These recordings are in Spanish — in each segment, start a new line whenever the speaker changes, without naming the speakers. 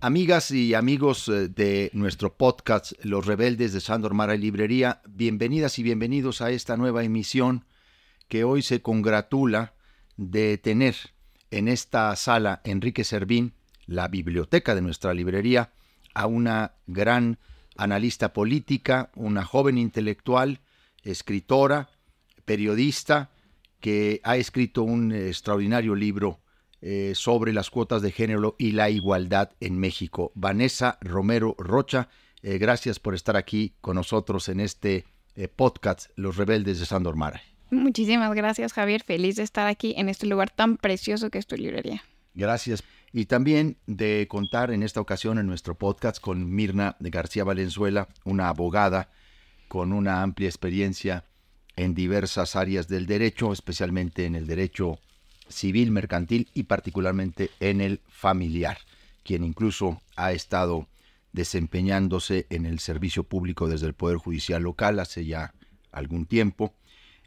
Amigas y amigos eh, de nuestro podcast Los Rebeldes de Sandor Mara y Librería, bienvenidas y bienvenidos a esta nueva emisión que hoy se congratula de tener en esta sala Enrique Servín, la biblioteca de nuestra librería, a una gran analista política, una joven intelectual, escritora, periodista, que ha escrito un eh, extraordinario libro eh, sobre las cuotas de género y la igualdad en México. Vanessa Romero Rocha, eh, gracias por estar aquí con nosotros en este eh, podcast Los Rebeldes de San Mara.
Muchísimas gracias, Javier. Feliz de estar aquí en este lugar tan precioso que es tu librería.
Gracias. Y también de contar en esta ocasión en nuestro podcast con Mirna García Valenzuela, una abogada con una amplia experiencia en diversas áreas del derecho, especialmente en el derecho civil, mercantil y particularmente en el familiar, quien incluso ha estado desempeñándose en el servicio público desde el Poder Judicial local hace ya algún tiempo.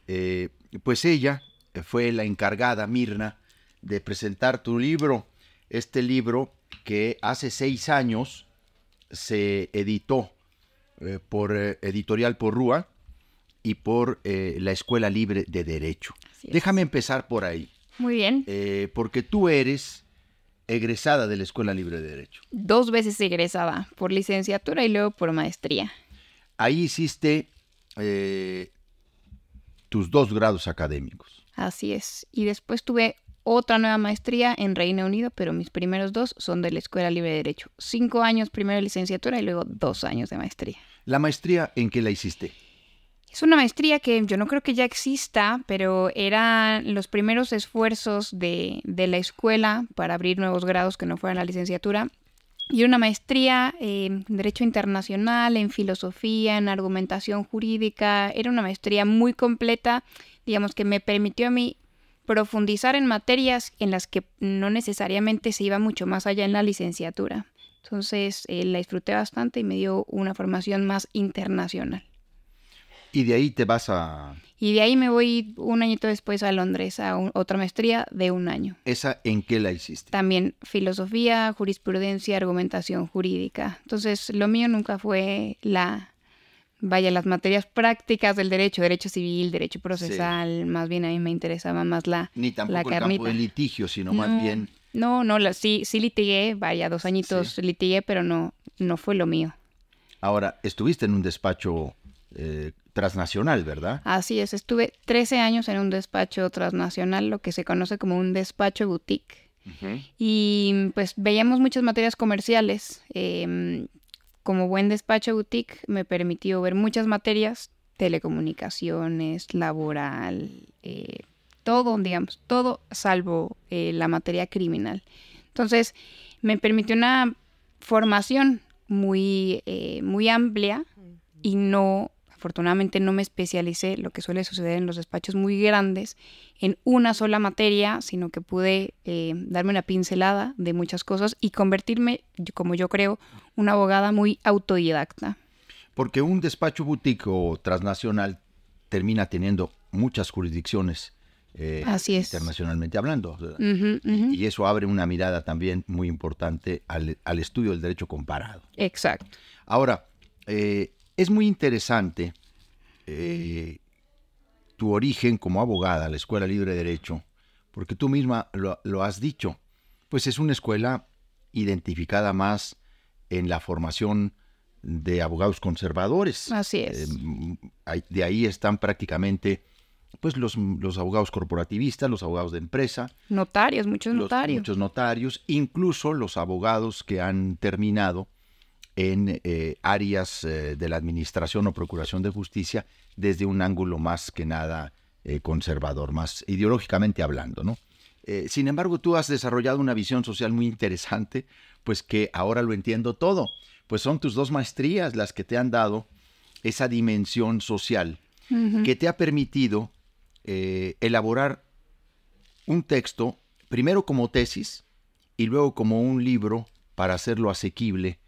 Eh, pues ella fue la encargada, Mirna, de presentar tu libro, este libro que hace seis años se editó eh, por Editorial eh, Editorial Porrúa y por la Escuela Libre de Derecho. Déjame empezar por ahí. Muy bien. Eh, porque tú eres egresada de la Escuela Libre de Derecho.
Dos veces egresada, por licenciatura y luego por maestría.
Ahí hiciste eh, tus dos grados académicos.
Así es. Y después tuve otra nueva maestría en Reino Unido, pero mis primeros dos son de la Escuela Libre de Derecho. Cinco años primero de licenciatura y luego
dos años de maestría. ¿La maestría en qué la hiciste?
Es una maestría que yo no creo que ya exista, pero eran los primeros esfuerzos de, la escuela para abrir nuevos grados que no fueran la licenciatura. Y una maestría en em, Derecho Internacional, en Filosofía, en Argumentación Jurídica. Era una maestría muy completa, digamos, que me permitió a mí profundizar en materias en las que no necesariamente se iba mucho más allá en la licenciatura. Entonces eh, la disfruté bastante y me dio una formación más internacional.
Y de ahí te vas a...
Y de ahí me voy un añito después a Londres a otra maestría de un año.
¿Esa en qué la hiciste?
También filosofía, jurisprudencia, argumentación jurídica. Entonces, lo mío nunca fue la... Vaya, las materias prácticas del derecho, derecho civil, derecho procesal, más bien a mí me interesaba más la Ni tampoco el campo de
litigio, sino más bien...
No, no, sí, sí litigué, vaya, dos añitos litigué, pero no, fue lo mío.
Ahora, estuviste en un despacho eh, transnacional, ¿verdad?
Así es, estuve 13 años en un despacho transnacional, lo que se conoce como un despacho boutique. Y pues veíamos muchas materias comerciales. Em, como buen despacho boutique me permitió ver muchas materias, telecomunicaciones, laboral, eh, todo, digamos, todo salvo eh, la materia criminal. Entonces, me permitió una formación muy, eh, muy amplia y no Afortunadamente no me especialicé, lo que suele suceder en los despachos muy grandes, en una sola materia, sino que pude eh, darme una pincelada de muchas cosas y convertirme, como yo creo, una abogada muy autodidacta.
Porque un despacho boutique o transnacional termina teniendo muchas jurisdicciones. Eh, internacionalmente hablando.
Y
eso abre una mirada también muy importante al, al estudio del derecho comparado. Exacto. Ahora, eh, es muy interesante eh, tu origen como abogada, la Escuela Libre de Derecho, porque tú misma lo, has dicho, pues es una escuela identificada más en la formación de abogados conservadores. Así es. Eh, de ahí están prácticamente pues los, abogados corporativistas, los abogados de empresa.
Notarios, muchos notarios. Muchos
notarios, incluso los abogados que han terminado en eh, áreas eh, de la administración o procuración de justicia desde un ángulo más que nada eh, conservador, más ideológicamente hablando, ¿no? sin embargo, tú has desarrollado una visión social muy interesante, pues que ahora lo entiendo todo. Pues son tus dos maestrías las que te han dado esa dimensión social que te ha permitido elaborar un texto, primero como tesis y luego como un libro para hacerlo asequible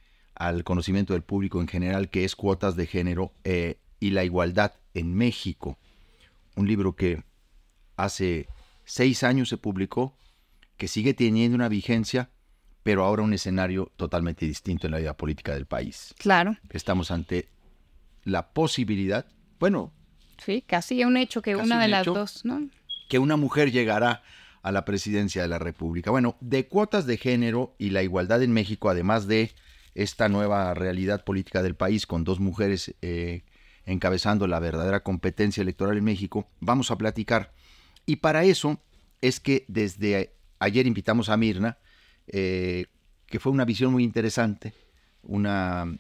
al conocimiento del público en general, que es Cuotas de Género eh, y la Igualdad en México. Un libro que hace seis años se publicó, que sigue teniendo una vigencia, pero ahora un escenario totalmente distinto en la vida política del país. Claro. Estamos ante la posibilidad, bueno.
Sí, casi un hecho que una de las dos, ¿no?
Que una mujer llegará a la presidencia de la República. Bueno, de cuotas de género y la igualdad en México, además de esta nueva realidad política del país con dos mujeres eh, encabezando la verdadera competencia electoral en México, vamos a platicar. Y para eso es que desde ayer invitamos a Mirna, eh, que fue una visión muy interesante, una,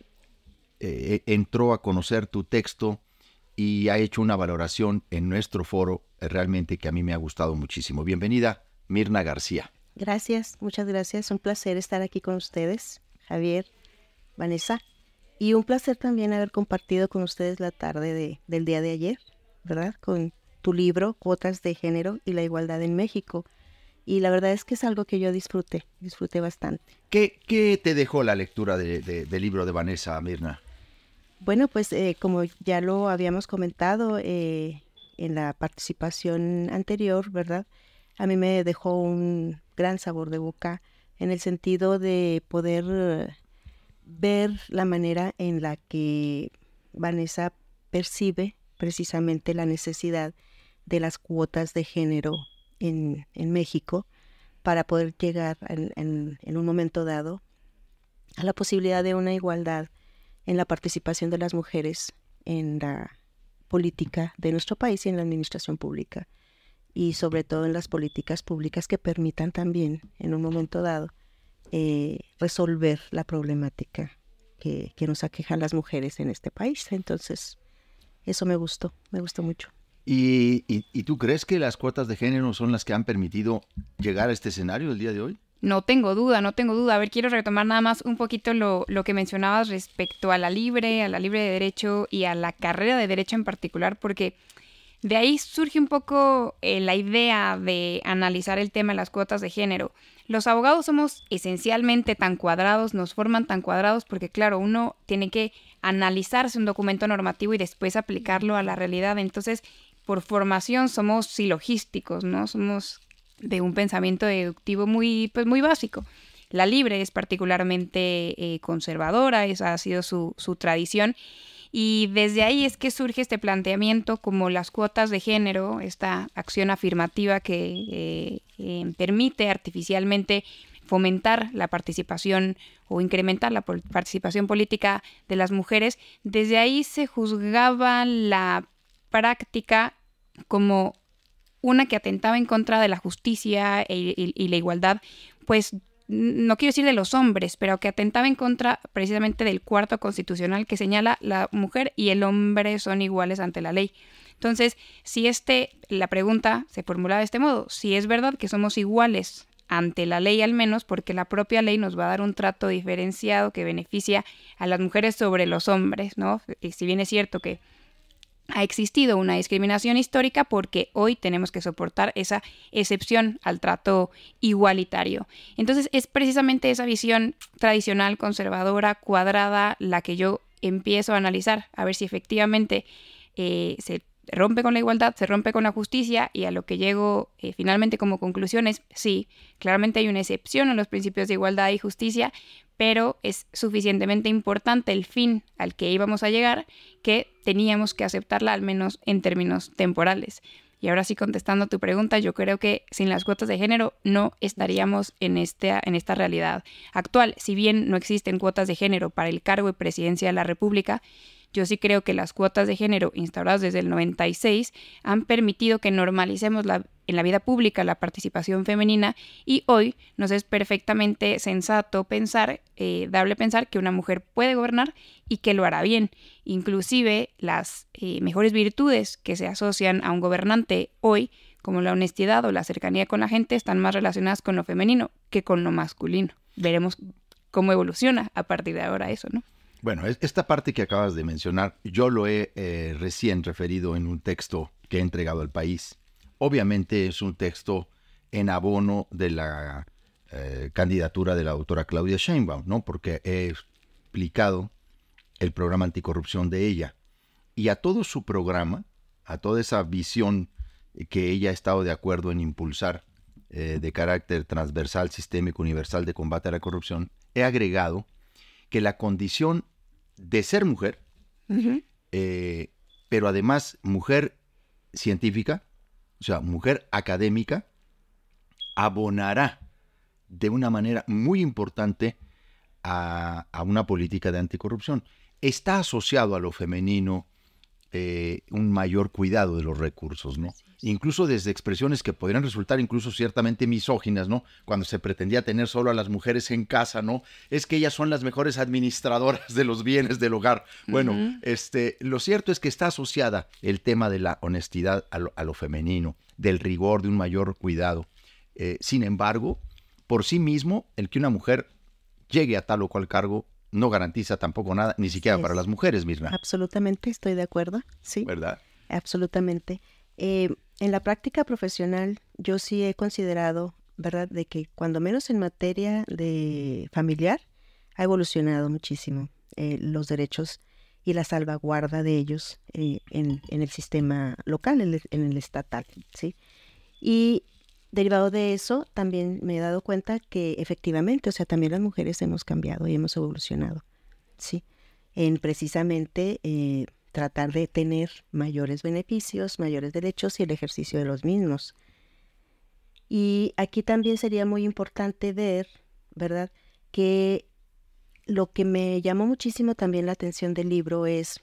eh, entró a conocer tu texto y ha hecho una valoración en nuestro foro realmente que a mí me ha gustado muchísimo. Bienvenida, Mirna García.
Gracias, muchas gracias. Un placer estar aquí con ustedes, Javier, Vanessa. Y un placer también haber compartido con ustedes la tarde de, del día de ayer, ¿verdad? Con tu libro, Cuotas de Género y la Igualdad en México. Y la verdad es que es algo que yo disfruté, disfruté bastante.
¿Qué, qué te dejó la lectura de, del libro de Vanessa, Mirna?
Bueno, pues eh, como ya lo habíamos comentado eh, en la participación anterior, ¿verdad? A mí me dejó un gran sabor de boca en el sentido de poder ver la manera en la que Vanessa percibe precisamente la necesidad de las cuotas de género en, México para poder llegar en un momento dado a la posibilidad de una igualdad en la participación de las mujeres en la política de nuestro país y en la administración pública y sobre todo en las políticas públicas que permitan también en un momento dado eh, resolver la problemática que, nos aquejan las mujeres en este país. Entonces,
eso me gustó, me gustó mucho.
¿Y, tú crees que las cuotas de género son las que han permitido llegar a este escenario el día de hoy?
No tengo duda, no tengo duda. A ver, quiero retomar nada más un poquito lo, lo, que mencionabas respecto a la libre, a la libre de derecho y a la carrera de derecho en particular, porque de ahí surge un poco eh, la idea de analizar el tema de las cuotas de género. Los abogados somos esencialmente tan cuadrados, nos forman tan cuadrados porque claro, uno tiene que analizarse un documento normativo y después aplicarlo a la realidad. Entonces, por formación somos silogísticos, ¿no? Somos de un pensamiento deductivo muy, pues, muy básico. La libre es particularmente eh, conservadora, esa ha sido su, su tradición. Y desde ahí es que surge este planteamiento como las cuotas de género, esta acción afirmativa que eh, em, permite artificialmente fomentar la participación o incrementar la participación política de las mujeres, desde ahí se juzgaba la práctica como una que atentaba en contra de la justicia y la igualdad, pues no quiero decir de los hombres, pero que atentaba en contra precisamente del cuarto constitucional que señala la mujer y el hombre son iguales ante la ley. Entonces, si este, la pregunta se formulaba de este modo, si es verdad que somos iguales ante la ley al menos, porque la propia ley nos va a dar un trato diferenciado que beneficia a las mujeres sobre los hombres, ¿no? si bien es cierto que ha existido una discriminación histórica porque hoy tenemos que soportar esa excepción al trato igualitario. Entonces es precisamente esa visión tradicional, conservadora, cuadrada, la que yo empiezo a analizar, a ver si efectivamente eh, se rompe con la igualdad, se rompe con la justicia y a lo que llego eh, finalmente como conclusión es, sí, claramente hay una excepción en los principios de igualdad y justicia, pero es suficientemente importante el fin al que íbamos a llegar que teníamos que aceptarla al menos en términos temporales. Y ahora sí, contestando tu pregunta, yo creo que sin las cuotas de género no estaríamos en esta, en esta realidad actual. Si bien no existen cuotas de género para el cargo de presidencia de la República, yo sí creo que las cuotas de género instauradas desde el 96 han permitido que normalicemos la, en la vida pública la participación femenina y hoy nos es perfectamente sensato pensar, darle eh, dable pensar que una mujer puede gobernar y que lo hará bien. Inclusive las eh, mejores virtudes que se asocian a un gobernante hoy, como la honestidad o la cercanía con la gente, están más relacionadas con lo femenino que con lo masculino. Veremos cómo evoluciona a partir de ahora eso, ¿no?
Bueno, esta parte que acabas de mencionar, yo lo he eh, recién referido en un texto que he entregado al país. Obviamente es un texto en abono de la eh, candidatura de la doctora Claudia Sheinbaum, ¿no? Porque he explicado el programa anticorrupción de ella. Y a todo su programa, a toda esa visión que ella ha estado de acuerdo en impulsar eh, de carácter transversal, sistémico, universal de combate a la corrupción, he agregado que la condición de ser mujer, eh, pero además mujer científica, o sea, mujer académica, abonará de una manera muy importante a, a una política de anticorrupción. Está asociado a lo femenino, eh, un mayor cuidado de los recursos, ¿no? Incluso desde expresiones que podrían resultar incluso ciertamente misóginas, ¿no? Cuando se pretendía tener solo a las mujeres en casa, ¿no? Es que ellas son las mejores administradoras de los bienes del hogar. Bueno, este, lo cierto es que está asociada el tema de la honestidad a lo, femenino, del rigor, de un mayor cuidado. Eh, sin embargo, por sí mismo, el que una mujer llegue a tal o cual cargo no garantiza tampoco nada, ni siquiera para las mujeres, Mirna.
Absolutamente, estoy de acuerdo, sí. ¿Verdad? Absolutamente. Eh, en la práctica profesional, yo sí he considerado, ¿verdad?, de que cuando menos en materia de familiar, ha evolucionado muchísimo eh, los derechos y la salvaguarda de ellos eh, en, el sistema local, en el, en el estatal, ¿sí? Y derivado de eso, también me he dado cuenta que efectivamente, o sea, también las mujeres hemos cambiado y hemos evolucionado, ¿sí? En precisamente eh, tratar de tener mayores beneficios, mayores derechos y el ejercicio de los mismos. Y aquí también sería muy importante ver, ¿verdad? Que lo que me llamó muchísimo también la atención del libro es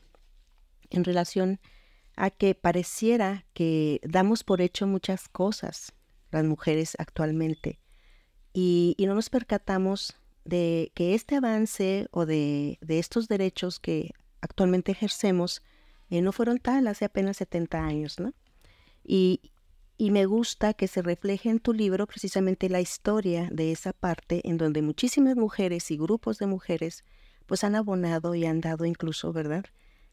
en relación a que pareciera que damos por hecho muchas cosas, las mujeres actualmente. Y, no nos percatamos de que este avance o de, estos derechos que actualmente ejercemos eh, no fueron tal hace apenas 70 años, ¿no? Y, y me gusta que se refleje en tu libro precisamente la historia de esa parte en donde muchísimas mujeres y grupos de mujeres pues han abonado y han dado incluso, ¿verdad?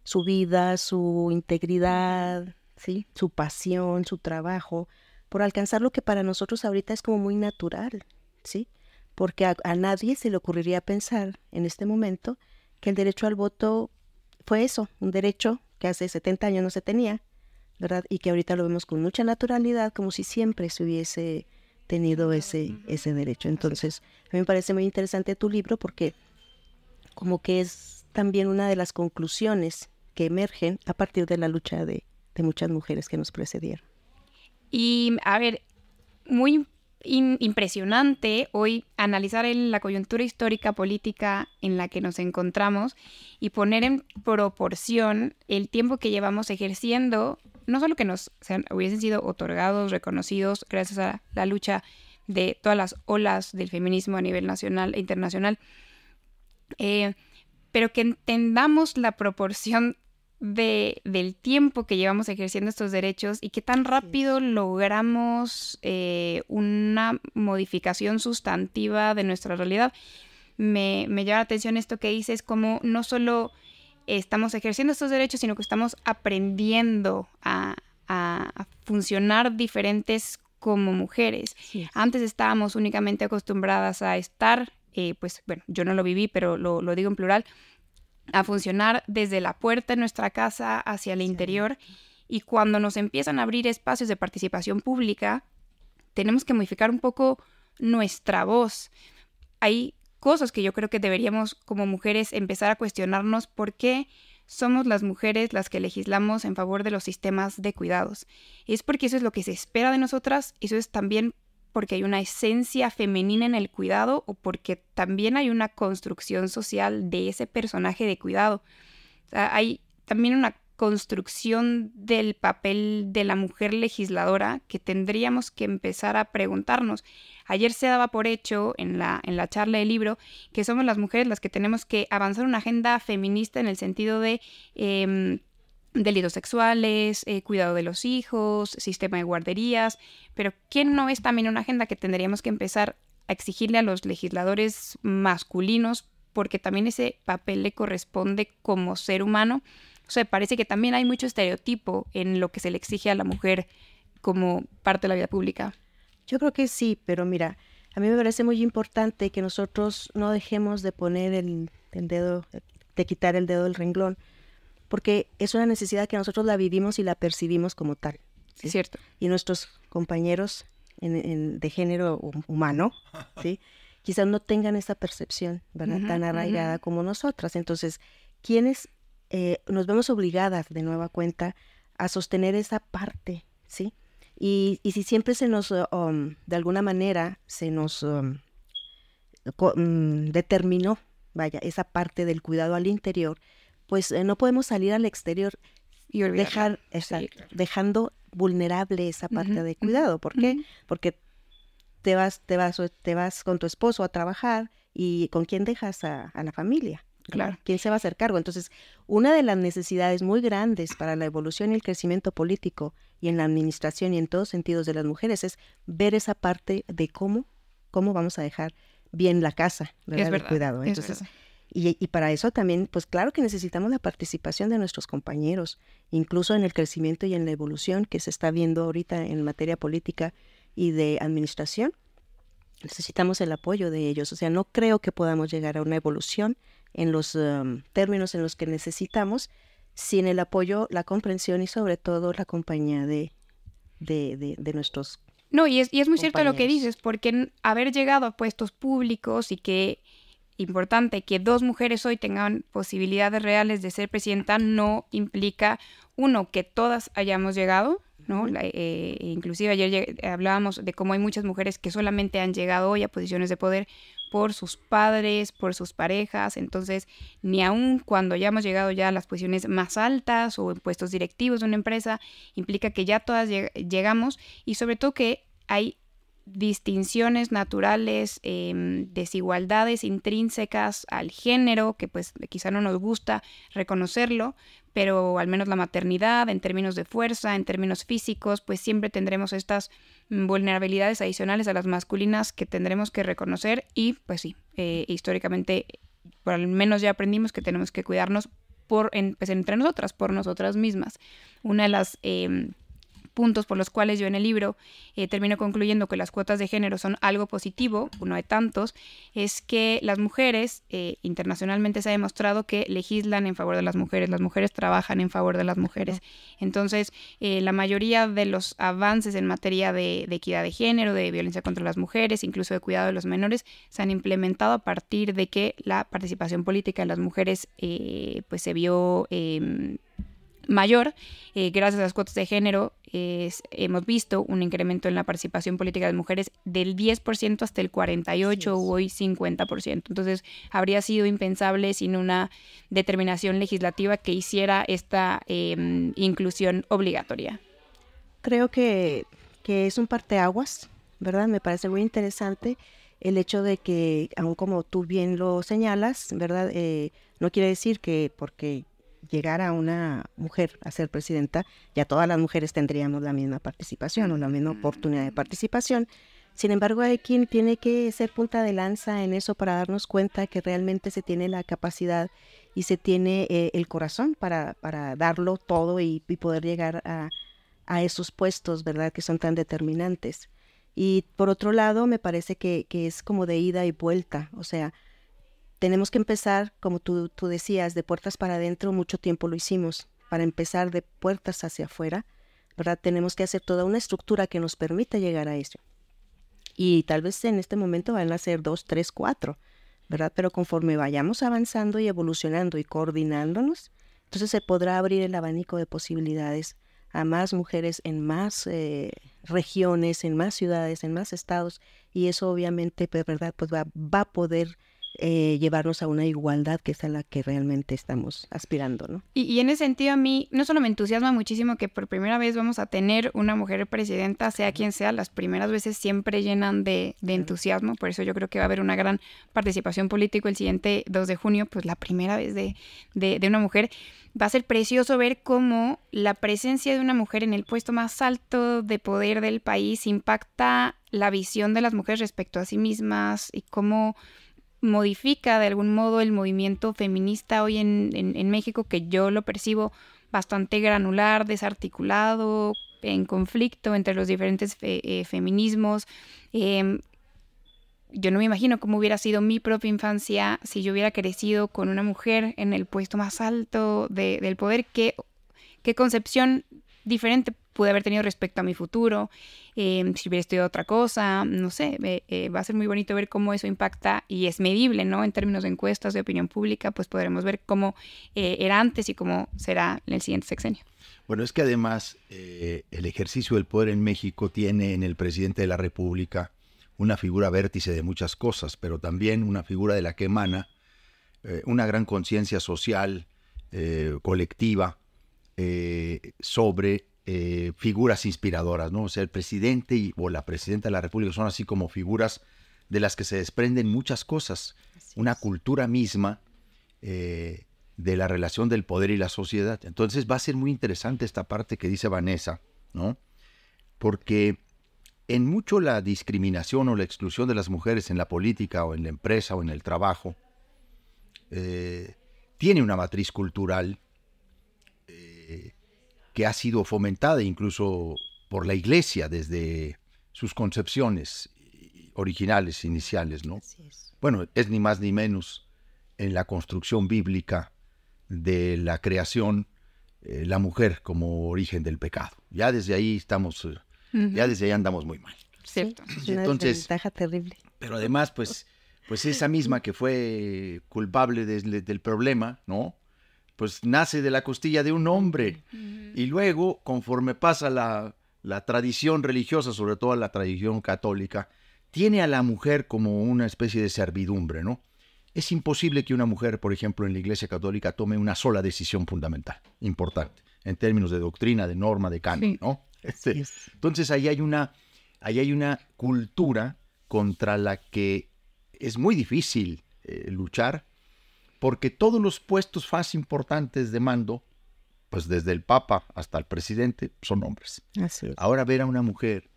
Su vida, su integridad, ¿sí? Su pasión, su trabajo por alcanzar lo que para nosotros ahorita es como muy natural, ¿sí? Porque a, nadie se le ocurriría pensar en este momento que el derecho al voto fue eso, un derecho que hace 70 años no se tenía, ¿verdad? Y que ahorita lo vemos con mucha naturalidad, como si siempre se hubiese tenido ese, ese derecho. Entonces, a mí me parece muy interesante tu libro porque como que es también una de las conclusiones que emergen a partir de la lucha de, de muchas mujeres que nos precedieron.
Y a ver, muy impresionante hoy analizar la coyuntura histórica política en la que nos encontramos y poner en proporción el tiempo que llevamos ejerciendo, no solo que nos hubiesen sido otorgados, reconocidos gracias a la lucha de todas las olas del feminismo a nivel nacional e internacional, eh, pero que entendamos la proporción de, del tiempo que llevamos ejerciendo estos derechos y qué tan rápido logramos eh, una modificación sustantiva de nuestra realidad. Me, me llama la atención esto que dices, como no solo estamos ejerciendo estos derechos, sino que estamos aprendiendo a, funcionar diferentes como mujeres. Antes estábamos únicamente acostumbradas a estar, eh, pues bueno, yo no lo viví, pero lo, lo digo en plural, a funcionar desde la puerta de nuestra casa hacia el interior y cuando nos empiezan a abrir espacios de participación pública, tenemos que modificar un poco nuestra voz. Hay cosas que yo creo que deberíamos como mujeres empezar a cuestionarnos por qué somos las mujeres las que legislamos en favor de los sistemas de cuidados. es porque eso es lo que se espera de nosotras, eso es también porque hay una esencia femenina en el cuidado o porque también hay una construcción social de ese personaje de cuidado. hay también una construcción del papel de la mujer legisladora que tendríamos que empezar a preguntarnos. Ayer se daba por hecho en la, en la charla del libro que somos las mujeres las que tenemos que avanzar una agenda feminista en el sentido de em, delitos sexuales, eh, cuidado de los hijos, sistema de guarderías, pero ¿qué no es también una agenda que tendríamos que empezar a exigirle a los legisladores masculinos? Porque también ese papel le corresponde como ser humano. O sea, parece que también hay mucho estereotipo en lo que se le exige a la mujer como parte de la vida pública. Yo creo que
sí, pero mira, a mí me parece muy importante que nosotros no dejemos de poner el dedo, de quitar el dedo del renglón porque es una necesidad que nosotros la vivimos y la percibimos como tal. Es cierto. Y nuestros compañeros de género humano, ¿sí? quizás no tengan esa percepción tan arraigada como nosotras. Entonces, quienes eh, nos vemos obligadas de nueva cuenta a sostener esa parte, ¿sí? Y, y si siempre se nos, um, de alguna manera, se nos um, mm, determinó, vaya, esa parte del cuidado al interior, pues eh, no podemos salir al exterior y dejar, dejando vulnerable esa parte de cuidado. ¿Por qué? Porque te vas, te vas, te vas con tu esposo a trabajar y con quién dejas a, la familia. Claro. ¿Quién se va a hacer cargo? Entonces, una de las necesidades muy grandes para la evolución y el crecimiento político y en la administración y en todos sentidos de las mujeres es ver esa parte de cómo, cómo vamos a dejar bien la casa, ¿verdad? Es cuidado. Entonces, y, para eso también, pues claro que necesitamos la participación de nuestros compañeros, incluso en el crecimiento y en la evolución que se está viendo ahorita en materia política y de administración. Necesitamos el apoyo de ellos. O sea, no creo que podamos llegar a una evolución en los um, términos en los que necesitamos sin el apoyo, la comprensión y sobre todo la compañía de, de, de, nuestros
no, y es, y es muy cierto lo que dices, porque haber llegado a puestos públicos y que importante, que dos mujeres hoy tengan posibilidades reales de ser presidenta no implica, uno, que todas hayamos llegado, ¿no? Eh, inclusive ayer hablábamos de cómo hay muchas mujeres que solamente han llegado hoy a posiciones de poder por sus padres, por sus parejas, entonces ni aun cuando hayamos llegado ya a las posiciones más altas o en puestos directivos de una empresa, implica que ya todas llegamos y sobre todo que hay distinciones naturales, em, desigualdades intrínsecas al género, que pues quizá no nos gusta reconocerlo, pero al menos la maternidad, en términos de fuerza, en términos físicos, pues siempre tendremos estas vulnerabilidades adicionales a las masculinas que tendremos que reconocer y pues sí, eh, históricamente por al menos ya aprendimos que tenemos que cuidarnos por, pues, entre nosotras, por nosotras mismas. Una de las... Em, puntos por los cuales yo en el libro eh, termino concluyendo que las cuotas de género son algo positivo, uno de tantos, es que las mujeres, eh, internacionalmente se ha demostrado que legislan en favor de las mujeres, las mujeres trabajan en favor de las mujeres. Entonces, eh, la mayoría de los avances en materia de, equidad de género, de violencia contra las mujeres, incluso de cuidado de los menores, se han implementado a partir de que la participación política de las mujeres pues se vio em, mayor. Eh, gracias a las cuotas de género hemos visto un incremento en la participación política de mujeres del 10% hasta el 48 o hoy 50%. Entonces habría sido impensable sin una determinación legislativa que hiciera esta em, inclusión obligatoria.
Creo que, es un parteaguas, ¿verdad? Me parece muy interesante el hecho de que, aun como tú bien lo señalas, ¿verdad? Eh, no quiere decir que porque llegar a una mujer a ser presidenta, ya todas las mujeres tendríamos la misma participación o la misma oportunidad de mm. participación. Sin embargo, hay quien tiene que ser punta de lanza en eso para darnos cuenta que realmente se tiene la capacidad y se tiene eh, el corazón para, darlo todo y, poder llegar a, esos puestos, ¿verdad?, que son tan determinantes. Y por otro lado, me parece que, que es como de ida y vuelta, o sea, tenemos que empezar, como tú, tú decías, de puertas para adentro, mucho tiempo lo hicimos, para empezar de puertas hacia afuera, ¿verdad? Tenemos que hacer toda una estructura que nos permita llegar a eso. Y tal vez en este momento van a ser dos, tres, cuatro, ¿verdad? Pero conforme vayamos avanzando y evolucionando y coordinándonos, entonces se podrá abrir el abanico de posibilidades a más mujeres en más eh, regiones, en más ciudades, en más estados, y eso obviamente, pues, ¿verdad? Pues va, va a poder eh, llevarnos a una igualdad que es a la que realmente estamos aspirando, ¿no?
Y, en ese sentido a mí no solo me entusiasma muchísimo que por primera vez vamos a tener una mujer presidenta, sea quien sea, las primeras veces siempre llenan de, entusiasmo, por eso yo creo que va a haber una gran participación política el siguiente 2 de junio, pues la primera vez de una mujer va a ser precioso ver cómo la presencia de una mujer en el puesto más alto de poder del país impacta la visión de las mujeres respecto a sí mismas y cómo modifica de algún modo el movimiento feminista hoy en, en, México, que yo lo percibo bastante granular, desarticulado, en conflicto entre los diferentes eh, feminismos. Em, yo no me imagino cómo hubiera sido mi propia infancia si yo hubiera crecido con una mujer en el puesto más alto del poder. ¿Qué, concepción diferente pude haber tenido respecto a mi futuro, em, si hubiera estudiado otra cosa, no sé, eh, va a ser muy bonito ver cómo eso impacta y es medible, ¿no? En términos de encuestas de opinión pública, pues podremos ver cómo eh, era antes y cómo será en el siguiente sexenio.
Bueno, es que además eh, el ejercicio del poder en México tiene en el presidente de la República una figura vértice de muchas cosas, pero también una figura de la que emana una gran conciencia social, colectiva, sobre eh, figuras inspiradoras, ¿no? O sea, el presidente y, o la presidenta de la República son así como figuras de las que se desprenden muchas cosas, una cultura misma eh, de la relación del poder y la sociedad. Entonces va a ser muy interesante esta parte que dice Vanessa, ¿no? Porque en mucho la discriminación o la exclusión de las mujeres en la política o en la empresa o en el trabajo eh, tiene una matriz cultural que ha sido fomentada incluso por la Iglesia desde sus concepciones originales, iniciales, ¿no? Bueno, es ni más ni menos en la construcción bíblica de la creación, eh, la mujer como origen del pecado. Ya desde ahí estamos, eh, ya desde ahí andamos muy mal.
Cierto. una Entonces,
ventaja terrible. Pero además, pues, pues esa misma que fue culpable del problema, ¿no? pues nace de la costilla de un hombre. Y luego, conforme pasa la, tradición religiosa, sobre todo la tradición católica, tiene a la mujer como una especie de servidumbre, ¿no? Es imposible que una mujer, por ejemplo, en la Iglesia Católica tome una sola decisión fundamental, importante, en términos de doctrina, de norma, de canon, ¿no? Este, entonces ahí hay una, ahí hay una cultura contra la que es muy difícil eh, luchar porque todos los puestos más importantes de mando, pues desde el Papa hasta el presidente, son hombres. Ahora ver a una mujer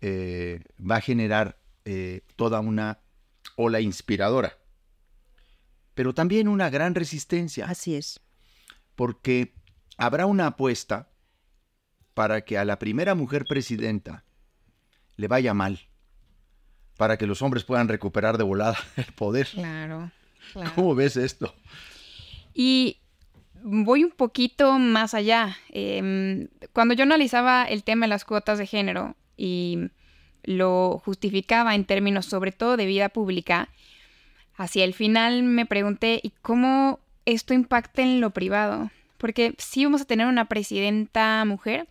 eh, va a generar eh, toda una ola inspiradora, pero también una gran resistencia. Así es. Porque habrá una apuesta para que a la primera mujer presidenta le vaya mal, para que los hombres puedan recuperar de volada el poder. Claro. ¿Cómo ves esto?
Y voy un poquito más allá. Em, cuando yo analizaba el tema de las cuotas de género y lo justificaba en términos sobre todo de vida pública, hacia el final me pregunté, ¿y cómo esto impacta en lo privado? Porque si vamos a tener una presidenta mujer,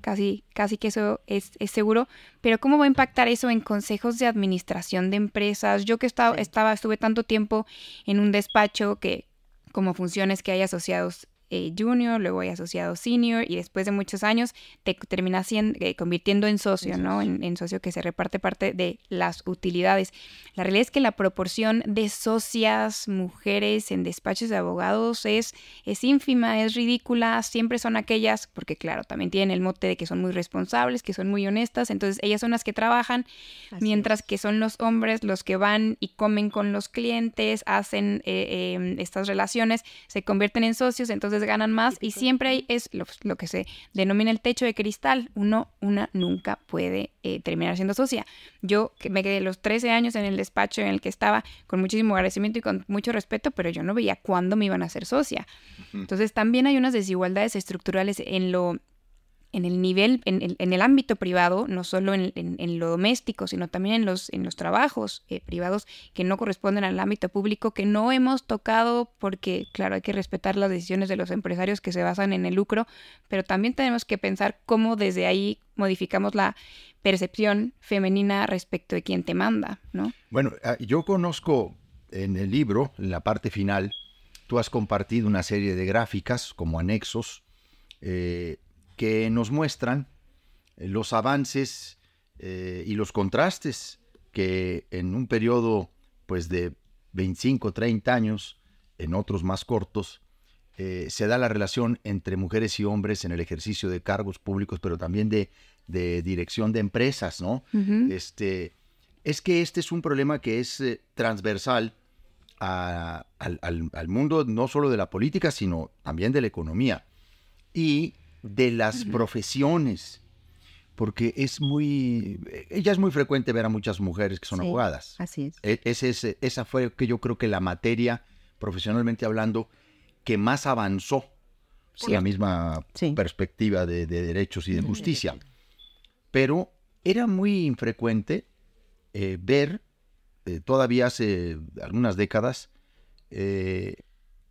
casi, casi que eso es, seguro, pero ¿cómo va a impactar eso en consejos de administración de empresas? Yo que estaba, estaba estuve tanto tiempo en un despacho que como funciones que hay asociados eh, junior, luego hay asociado senior y después de muchos años te terminas eh, convirtiendo en socio, ¿no? En, socio que se reparte parte de las utilidades. La realidad es que la proporción de socias mujeres en despachos de abogados es, es ínfima, es ridícula, siempre son aquellas, porque claro, también tienen el mote de que son muy responsables, que son muy honestas, entonces ellas son las que trabajan, mientras que son los hombres los que van y comen con los clientes, hacen eh, em, estas relaciones, se convierten en socios, entonces ganan más y siempre hay, es lo, que se denomina el techo de cristal. Uno, una nunca puede eh, terminar siendo socia. Yo me quedé los 13 años en el despacho en el que estaba con muchísimo agradecimiento y con mucho respeto, pero yo no veía cuándo me iban a ser socia. Entonces también hay unas desigualdades estructurales en lo en el nivel, en el, ámbito privado, no solo en, lo doméstico, sino también en los, en los trabajos eh, privados que no corresponden al ámbito público, que no hemos tocado porque, claro, hay que respetar las decisiones de los empresarios que se basan en el lucro, pero también tenemos que pensar cómo desde ahí modificamos la percepción femenina respecto de quién te manda,
¿no? Bueno, ah, yo conozco en el libro, en la parte final, tú has compartido una serie de gráficas como anexos eh, que nos muestran eh, los avances eh, y los contrastes que en un periodo pues, de 25, 30 años, en otros más cortos, eh, se da la relación entre mujeres y hombres en el ejercicio de cargos públicos, pero también de, de dirección de empresas, ¿no? este, es que este es un problema que es transversal al, al, mundo no solo de la política, sino también de la economía. Y de las profesiones, porque es muy, ella eh, es muy frecuente ver a muchas mujeres que son abogadas. Así es. E, esa fue que yo creo que la materia, profesionalmente hablando, que más avanzó sí. la misma perspectiva de, derechos y de justicia. Pero era muy infrecuente eh, ver, eh, todavía hace algunas décadas,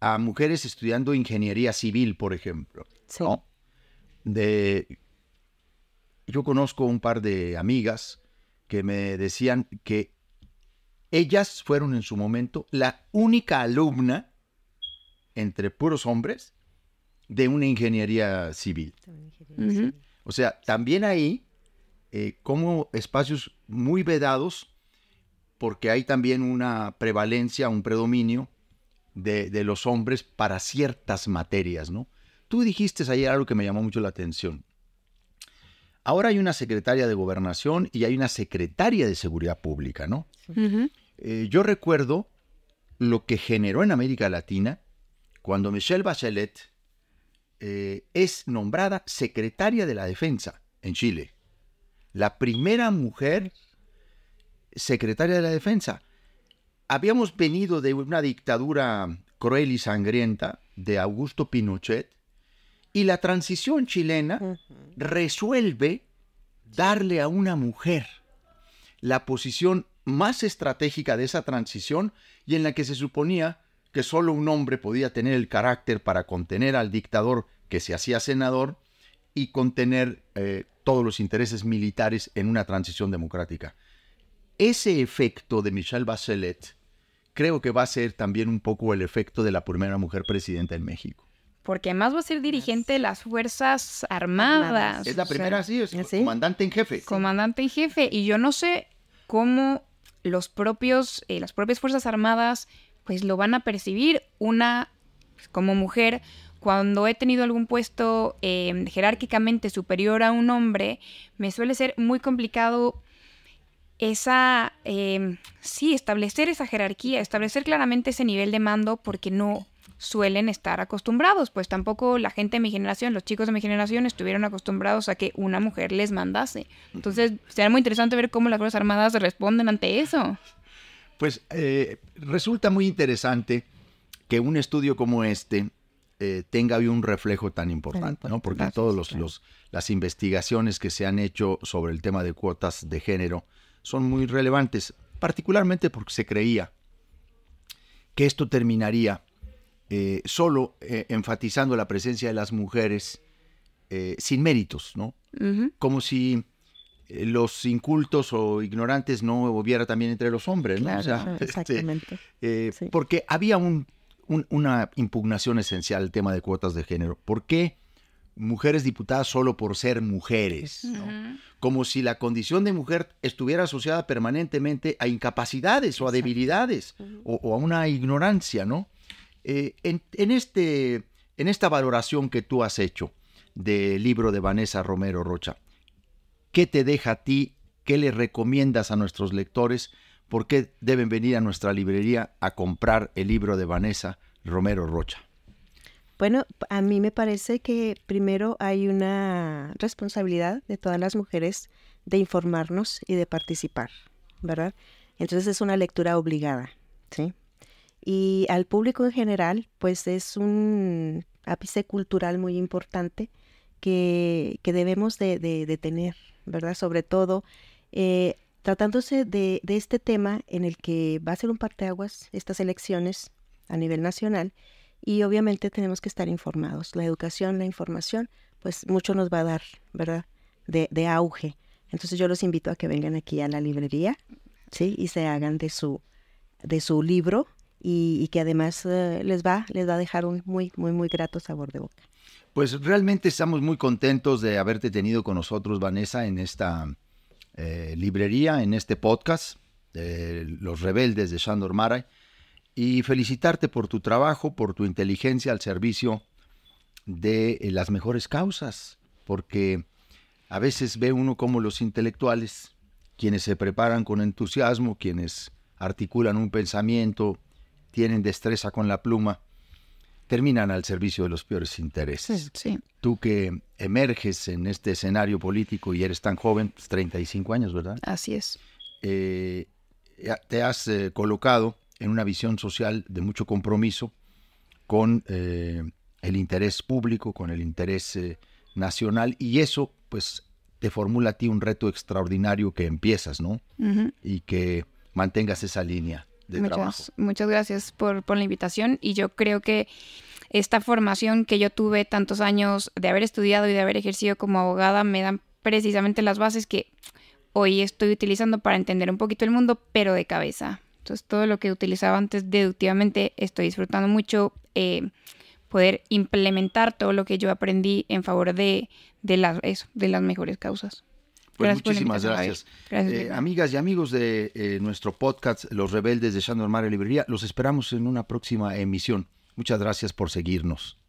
a mujeres estudiando ingeniería civil, por ejemplo. Sí de... Yo conozco un par de amigas que me decían que ellas fueron en su momento la única alumna entre puros hombres de una ingeniería civil. O sea, también ahí, eh, como espacios muy vedados, porque hay también una prevalencia, un predominio de, de los hombres para ciertas materias, ¿no? Tú dijiste ayer algo que me llamó mucho la atención. Ahora hay una secretaria de gobernación y hay una secretaria de seguridad pública, ¿no? Eh, yo recuerdo lo que generó en América Latina cuando Michelle Bachelet eh, es nombrada secretaria de la defensa en Chile. La primera mujer secretaria de la defensa. Habíamos venido de una dictadura cruel y sangrienta de Augusto Pinochet, y la transición chilena resuelve darle a una mujer la posición más estratégica de esa transición y en la que se suponía que solo un hombre podía tener el carácter para contener al dictador que se hacía senador y contener eh, todos los intereses militares en una transición democrática. Ese efecto de Michelle Bachelet creo que va a ser también un poco el efecto de la primera mujer presidenta en México
porque además va a ser dirigente de las Fuerzas Armadas. Es la primera, sí, es ¿Ah, comandante en jefe. Comandante en jefe, y yo no sé cómo los propios, eh, las propias Fuerzas Armadas, pues lo van a percibir una, pues, como mujer, cuando he tenido algún puesto em, jerárquicamente superior a un hombre, me suele ser muy complicado esa, em, sí, establecer esa jerarquía, establecer claramente ese nivel de mando, porque no, suelen estar acostumbrados, pues tampoco la gente de mi generación, los chicos de mi generación estuvieron acostumbrados a que una mujer les mandase. Entonces, será muy interesante ver cómo las Fuerzas Armadas responden ante eso.
Pues eh, resulta muy interesante que un estudio como este eh, tenga un reflejo tan importante, ¿no? Porque todas las investigaciones que se han hecho sobre el tema de cuotas de género son muy relevantes, particularmente porque se creía que esto terminaría eh, solo eh, enfatizando la presencia de las mujeres eh, sin méritos, ¿no? Como si los incultos o ignorantes no hubiera también entre los hombres, ¿no? Este, exactamente. Porque había una impugnación esencial al tema de cuotas de género. ¿Por qué mujeres diputadas solo por ser mujeres? Como si la condición de mujer estuviera asociada permanentemente a incapacidades o a debilidades o, a una ignorancia, ¿no? Eh, en, este, en esta valoración que tú has hecho del libro de Vanessa Romero Rocha, ¿qué te deja a ti? ¿Qué le recomiendas a nuestros lectores? ¿Por qué deben venir a nuestra librería a comprar el libro de Vanessa Romero Rocha?
Bueno, a mí me parece que primero hay una responsabilidad de todas las mujeres de informarnos y de participar, ¿verdad? Entonces es una lectura obligada, ¿sí? y al público en general, pues es un ápice cultural muy importante que, debemos de, de, tener, ¿verdad? Sobre todo eh, tratándose de, de, este tema en el que va a ser un parteaguas estas elecciones a nivel nacional y obviamente tenemos que estar informados. La educación, la información, pues mucho nos va a dar, ¿verdad? de auge. Entonces yo los invito a que vengan aquí a la librería, ¿sí? Y se hagan de su, de su libro, y, que además eh, les, va, les va a dejar un muy, muy, muy grato sabor de boca.
Pues realmente estamos muy contentos de haberte tenido con nosotros, Vanessa, en esta eh, librería, en este podcast, Los Rebeldes de Shandor Maray, y felicitarte por tu trabajo, por tu inteligencia al servicio de eh, las mejores causas, porque a veces ve uno como los intelectuales, quienes se preparan con entusiasmo, quienes articulan un pensamiento tienen destreza con la pluma, terminan al servicio de los peores intereses. Sí, Tú que emerges en este escenario político y eres tan joven, 35 pues, años, ¿verdad? Así es. Eh, te has eh, colocado en una visión social de mucho compromiso con eh, el interés público, con el interés nacional, y eso, pues, te formula a ti un reto extraordinario que empiezas, ¿no? Y que mantengas esa línea muchas,
Muchas gracias por, la invitación y yo creo que esta formación que yo tuve tantos años de haber estudiado y de haber ejercido como abogada me dan precisamente las bases que hoy estoy utilizando para entender un poquito el mundo, pero de cabeza. Entonces todo lo que utilizaba antes deductivamente estoy disfrutando mucho eh, poder implementar todo lo que yo aprendí en favor de, de las mejores causas.
Pues muchísimas gracias. Eh, amigas y amigos de eh, nuestro podcast Los Rebeldes de Shandor Mare Librería, los esperamos en una próxima emisión. Muchas gracias por seguirnos.